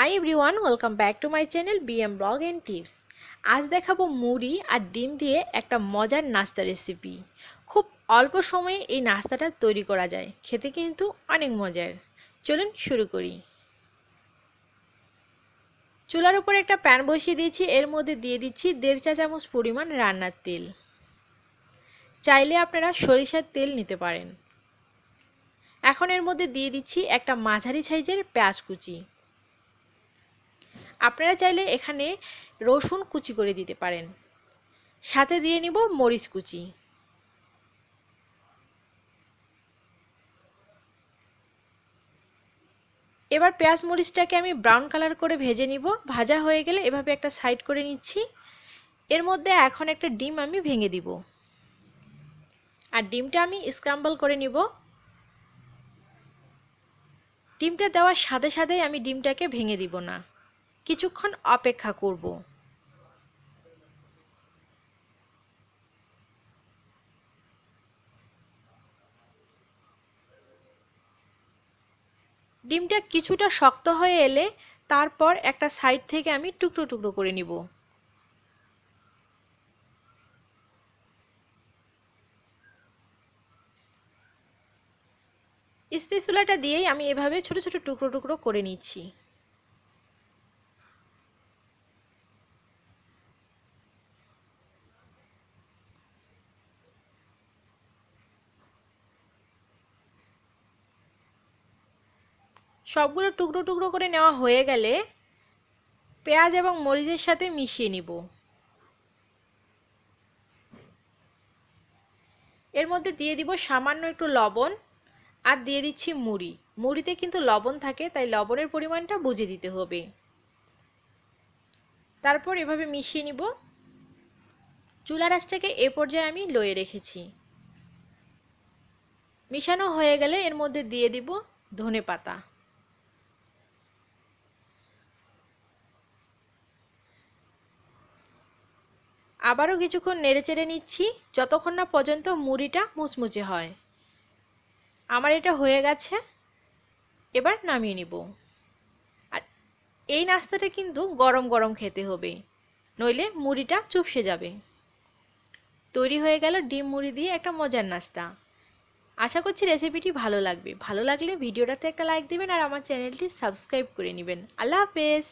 high everyone welcome back to my channel BM blog and tips আজ দেখাবো মুড়ি আর ডিম দিয়ে একটা মজার নাস্তা রেসিপি খুব অল্প সময়ে এই নাস্তাটা তৈরি করা যায় খেতে কিন্তু অনেক মজার চলুন শুরু করি চুলার উপর একটা প্যান বসিয়ে দিয়েছি এর মধ্যে দিয়ে দিচ্ছি দেড় চা চামচ পরিমাণ রান্নার তেল চাইলে আপনারা সরিষার তেল নিতে পারেন এখন এর মধ্যে দিয়ে দিচ্ছি একটা মাঝারি সাইজের পেঁয়াজ কুচি আপনারা চাইলে এখানে রসুন কুচি করে দিতে পারেন সাথে দিয়ে নিব মরিচ কুচি এবার পেঁয়াজ মরিচটাকে আমি ব্রাউন কালার করে ভেজে নিব ভাজা হয়ে গেলে এভাবে একটা সাইড করে নিচ্ছি এর মধ্যে এখন একটা ডিম আমি ভেঙে দিব আর ডিমটা আমি স্ক্রাম্বল করে নিব ডিমটা দেওয়ার সাথে সাথেই আমি ডিমটাকে ভেঙে দিব না কিছুক্ষণ অপেক্ষা করব ডিমটা কিছুটা শক্ত হয়ে এলে তারপর একটা সাইড থেকে আমি টুকরো টুকরো করে নিব স্পেসুলাটা দিয়েই আমি এভাবে ছোট ছোট টুকরো টুকরো করে নিচ্ছি সবগুলো টুকরো টুকরো করে নেওয়া হয়ে গেলে পেঁয়াজ এবং মরিচের সাথে মিশিয়ে নিব এর মধ্যে দিয়ে দিব সামান্য একটু লবণ আর দিয়ে দিচ্ছি মুড়ি মুড়িতে কিন্তু লবণ থাকে তাই লবণের পরিমাণটা বুঝে দিতে হবে তারপর এভাবে মিশিয়ে নিব চুলা রাসটাকে এ পর্যায়ে আমি লয়ে রেখেছি মিশানো হয়ে গেলে এর মধ্যে দিয়ে দিব ধনে পাতা আবারও কিছুক্ষণ নেড়েচেড়ে নিচ্ছি যতক্ষণ না পর্যন্ত মুড়িটা মুচমুচে হয় আমার এটা হয়ে গেছে এবার নামিয়ে নিব আর এই নাস্তাটা কিন্তু গরম গরম খেতে হবে নইলে মুড়িটা চুপসে যাবে তৈরি হয়ে গেল ডিম মুড়ি দিয়ে একটা মজার নাস্তা আশা করছি রেসিপিটি ভালো লাগবে ভালো লাগলে ভিডিওটাতে একটা লাইক দিবেন আর আমার চ্যানেলটি সাবস্ক্রাইব করে নেবেন আল্লাহ হাফেজ